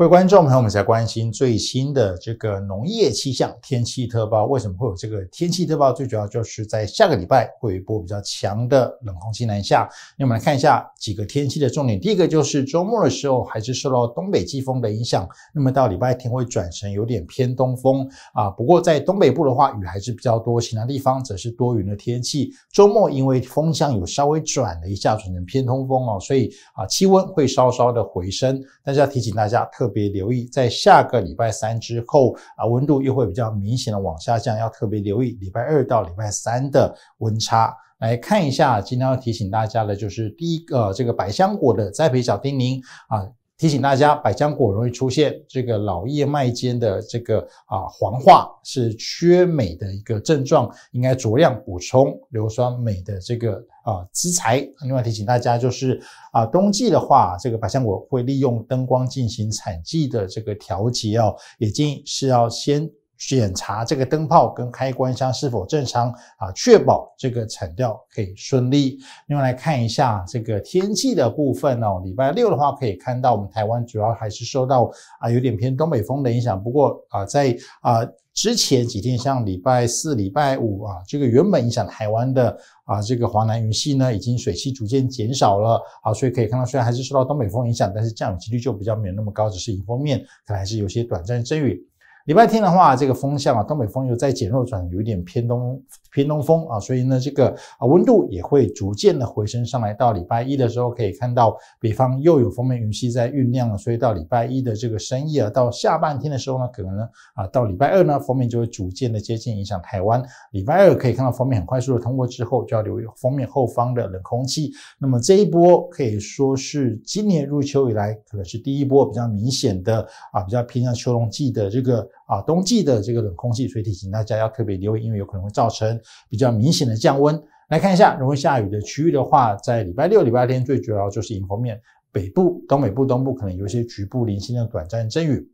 各位观众朋友们，在关心最新的这个农业气象天气特报。为什么会有这个天气特报？最主要就是在下个礼拜会有一波比较强的冷空气南下。那我们来看一下几个天气的重点。第一个就是周末的时候，还是受到东北季风的影响。那么到礼拜天会转成有点偏东风啊。不过在东北部的话，雨还是比较多；其他地方则是多云的天气。周末因为风向有稍微转了一下，转成偏东风哦，所以啊，气温会稍稍的回升。但是要提醒大家，特。别留意，在下个礼拜三之后啊，温度又会比较明显的往下降，要特别留意礼拜二到礼拜三的温差。来看一下，今天要提醒大家的，就是第一个这个百香果的栽培小叮咛啊。提醒大家，百香果容易出现这个老叶脉间的这个啊黄化，是缺镁的一个症状，应该酌量补充硫酸镁的这个啊资材。另外提醒大家，就是啊冬季的话，这个百香果会利用灯光进行产季的这个调节哦，已经是要先。检查这个灯泡跟开关箱是否正常啊，确保这个产调可以顺利。另外来看一下这个天气的部分哦。礼拜六的话，可以看到我们台湾主要还是受到啊有点偏东北风的影响。不过啊，在啊之前几天，像礼拜四、礼拜五啊，这个原本影响台湾的啊这个华南云系呢，已经水汽逐渐减少了啊，所以可以看到虽然还是受到东北风影响，但是降雨几率就比较没有那么高，只是一方面，可能还是有些短暂阵雨。礼拜天的话，这个风向啊，东北风又在减弱转，有一点偏东偏东风啊，所以呢，这个啊温度也会逐渐的回升上来。到礼拜一的时候，可以看到北方又有风面云系在酝酿了，所以到礼拜一的这个深夜啊，到下半天的时候呢，可能啊到礼拜二呢，封面就会逐渐的接近影响台湾。礼拜二可以看到封面很快速的通过之后，就要留封面后方的冷空气。那么这一波可以说是今年入秋以来可能是第一波比较明显的啊，比较偏向秋冬季的这个。啊，冬季的这个冷空气，所以提醒大家要特别留意，因为有可能会造成比较明显的降温。来看一下容易下雨的区域的话，在礼拜六、礼拜天最主要就是迎风面北部、东北部、东部可能有一些局部零星的短暂阵雨。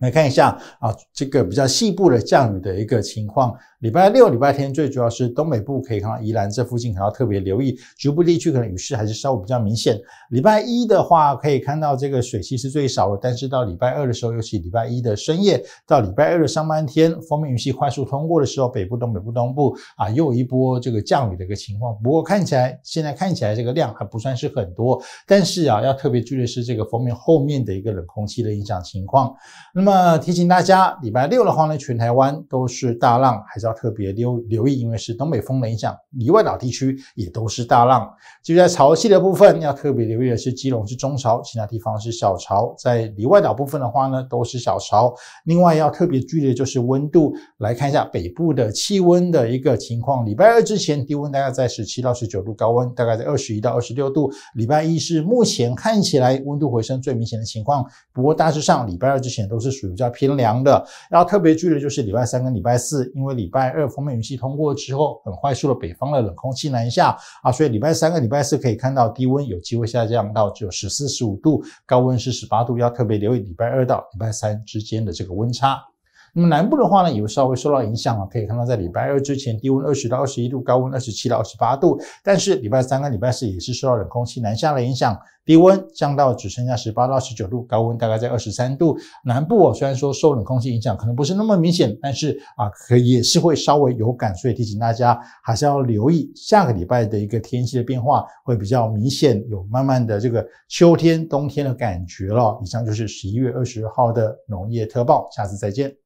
来看一下啊，这个比较细部的降雨的一个情况。礼拜六、礼拜天最主要是东北部可以看到，宜兰这附近可能要特别留意，局部地区可能雨势还是稍微比较明显。礼拜一的话可以看到这个水汽是最少的，但是到礼拜二的时候，尤其礼拜一的深夜到礼拜二的上半天，封面雨系快速通过的时候，北部、东北部、东部啊又一波这个降雨的一个情况。不过看起来现在看起来这个量还不算是很多，但是啊要特别注意的是这个封面后面的一个冷空气的影响情况。那么提醒大家，礼拜六的话呢，全台湾都是大浪还是。要特别留留意，因为是东北风的影响，里外岛地区也都是大浪。就在潮汐的部分，要特别留意的是，基隆是中潮，其他地方是小潮。在里外岛部分的话呢，都是小潮。另外要特别注意的就是温度，来看一下北部的气温的一个情况。礼拜二之前，低温大概在十七到十九度，高温大概在二十一到二十六度。礼拜一是目前看起来温度回升最明显的情况，不过大致上礼拜二之前都是属于比较偏凉的。要特别注意的就是礼拜三跟礼拜四，因为礼。拜。礼拜二封面云系通过之后，很快速的北方的冷空气南下啊，所以礼拜三和礼拜四可以看到低温有机会下降到只有十四十五度，高温是十八度，要特别留意礼拜二到礼拜三之间的这个温差。那么南部的话呢，也有稍微受到影响啊。可以看到，在礼拜二之前，低温二十到二十一度，高温二十七到二十八度。但是礼拜三跟礼拜四也是受到冷空气南下的影响，低温降到只剩下十八到十九度，高温大概在二十三度。南部哦，虽然说受冷空气影响可能不是那么明显，但是啊，可也是会稍微有感，所以提醒大家还是要留意下个礼拜的一个天气的变化会比较明显，有慢慢的这个秋天、冬天的感觉了。以上就是十一月二十号的农业特报，下次再见。